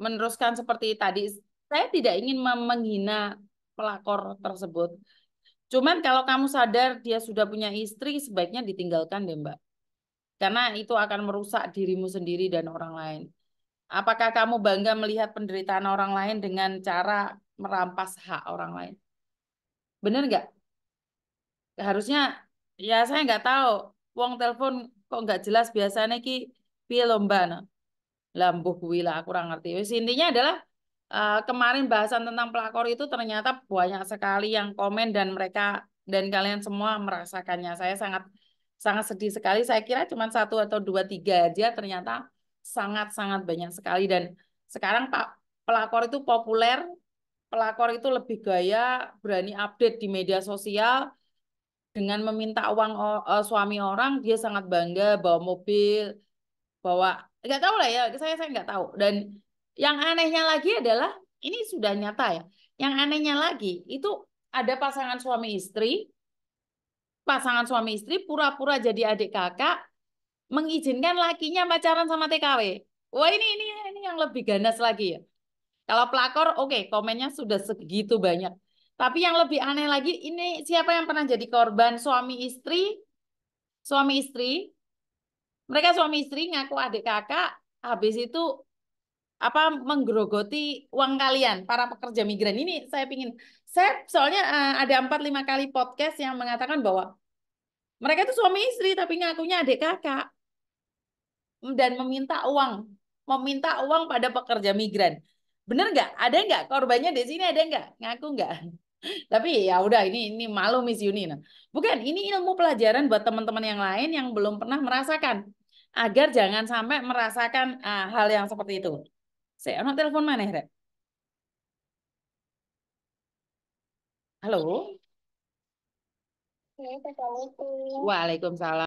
meneruskan seperti tadi. Saya tidak ingin menghina pelakor tersebut. Cuman kalau kamu sadar dia sudah punya istri, sebaiknya ditinggalkan deh Mbak. Karena itu akan merusak dirimu sendiri dan orang lain. Apakah kamu bangga melihat penderitaan orang lain dengan cara merampas hak orang lain? Bener nggak? Harusnya, ya saya nggak tahu. uang telepon kok nggak jelas biasanya ki piye lambuh kuila aku kurang ngerti. Wis intinya adalah uh, kemarin bahasan tentang pelakor itu ternyata banyak sekali yang komen dan mereka dan kalian semua merasakannya. Saya sangat sangat sedih sekali. Saya kira cuma satu atau dua tiga aja ternyata sangat sangat banyak sekali dan sekarang pak pelakor itu populer, pelakor itu lebih gaya, berani update di media sosial dengan meminta uang eh, suami orang dia sangat bangga bawa mobil bahwa nggak tahu lah ya saya saya nggak tahu dan yang anehnya lagi adalah ini sudah nyata ya yang anehnya lagi itu ada pasangan suami istri pasangan suami istri pura-pura jadi adik kakak mengizinkan lakinya pacaran sama TKW wah ini ini ini yang lebih ganas lagi ya kalau pelakor oke okay, komennya sudah segitu banyak tapi yang lebih aneh lagi ini siapa yang pernah jadi korban suami istri suami istri mereka suami istri ngaku adik kakak habis itu apa menggerogoti uang kalian para pekerja migran ini saya pingin saya soalnya uh, ada empat lima kali podcast yang mengatakan bahwa mereka itu suami istri tapi ngakunya adik kakak dan meminta uang meminta uang pada pekerja migran bener nggak ada nggak korbannya di sini ada nggak ngaku nggak tapi ya udah ini ini malu Miss Yuni. Nah. Bukan, ini ilmu pelajaran buat teman-teman yang lain yang belum pernah merasakan agar jangan sampai merasakan uh, hal yang seperti itu. Saya mau telepon mana, Rek? Halo. Waalaikumsalam.